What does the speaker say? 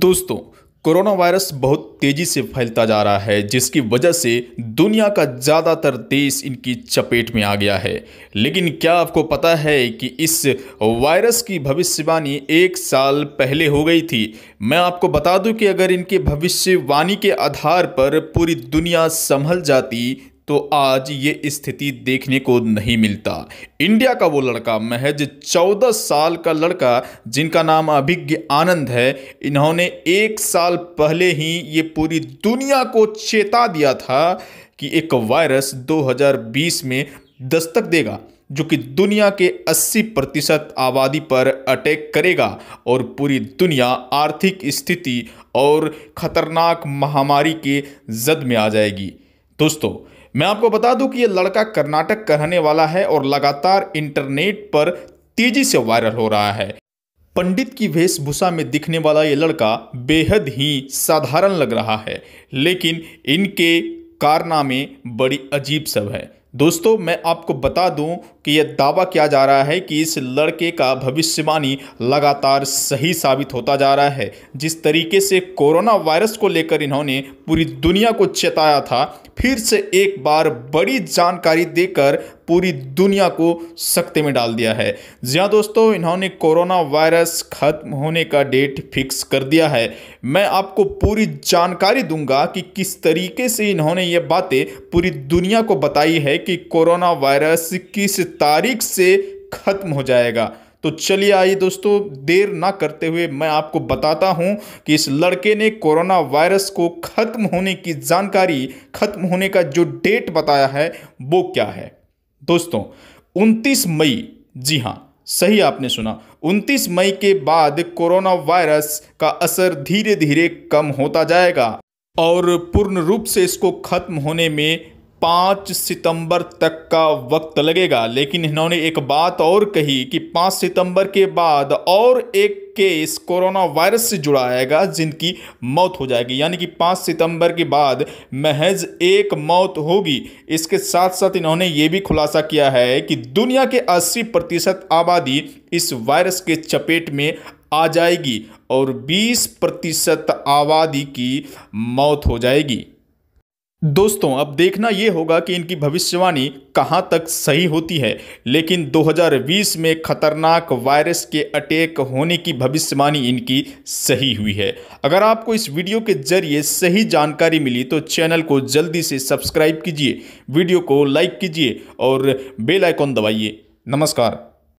दोस्तों corona virus बहुत तेज़ी से फैलता जा रहा है जिसकी वजह से दुनिया का ज़्यादातर देश इनकी चपेट में आ गया है लेकिन क्या आपको पता है कि इस वायरस की भविष्यवाणी एक साल पहले हो गई थी मैं आपको बता दूं कि अगर इनके भविष्यवाणी के आधार पर पूरी दुनिया संभल जाती तो आज ये स्थिति देखने को नहीं मिलता इंडिया का वो लड़का महज 14 साल का लड़का जिनका नाम अभिज्ञ आनंद है इन्होंने एक साल पहले ही ये पूरी दुनिया को चेता दिया था कि एक वायरस 2020 में दस्तक देगा जो कि दुनिया के 80 प्रतिशत आबादी पर अटैक करेगा और पूरी दुनिया आर्थिक स्थिति और खतरनाक महामारी के जद में आ जाएगी दोस्तों मैं आपको बता दूं कि ये लड़का कर्नाटक का रहने वाला है और लगातार इंटरनेट पर तेजी से वायरल हो रहा है पंडित की वेशभूषा में दिखने वाला ये लड़का बेहद ही साधारण लग रहा है लेकिन इनके कारनामे बड़ी अजीब सब है दोस्तों मैं आपको बता दूं कि यह दावा किया जा रहा है कि इस लड़के का भविष्यवाणी लगातार सही साबित होता जा रहा है जिस तरीके से कोरोना वायरस को लेकर इन्होंने पूरी दुनिया को चेताया था फिर से एक बार बड़ी जानकारी देकर पूरी दुनिया को सख्ते में डाल दिया है जी हाँ दोस्तों इन्होंने कोरोना वायरस खत्म होने का डेट फिक्स कर दिया है मैं आपको पूरी जानकारी दूंगा कि किस तरीके से इन्होंने ये बातें पूरी दुनिया को बताई है कि कोरोना वायरस किस तारीख से खत्म हो जाएगा तो चलिए आइए दोस्तों देर ना करते हुए मैं आपको बताता हूं कि इस लड़के ने कोरोना वायरस को ख़त्म होने की जानकारी ख़त्म होने का जो डेट बताया है वो क्या है दोस्तों 29 मई जी हाँ सही आपने सुना 29 मई के बाद कोरोना वायरस का असर धीरे धीरे कम होता जाएगा और पूर्ण रूप से इसको ख़त्म होने में पाँच सितंबर तक का वक्त लगेगा लेकिन इन्होंने एक बात और कही कि पाँच सितंबर के बाद और एक केस कोरोना वायरस से जुड़ा आएगा जिनकी मौत हो जाएगी यानी कि पाँच सितंबर के बाद महज एक मौत होगी इसके साथ साथ इन्होंने ये भी खुलासा किया है कि दुनिया के अस्सी प्रतिशत आबादी इस वायरस के चपेट में आ जाएगी और 20 प्रतिशत आबादी की मौत हो जाएगी दोस्तों अब देखना ये होगा कि इनकी भविष्यवाणी कहां तक सही होती है लेकिन 2020 में खतरनाक वायरस के अटैक होने की भविष्यवाणी इनकी सही हुई है अगर आपको इस वीडियो के जरिए सही जानकारी मिली तो चैनल को जल्दी से सब्सक्राइब कीजिए वीडियो को लाइक कीजिए और बेल आइकॉन दबाइए नमस्कार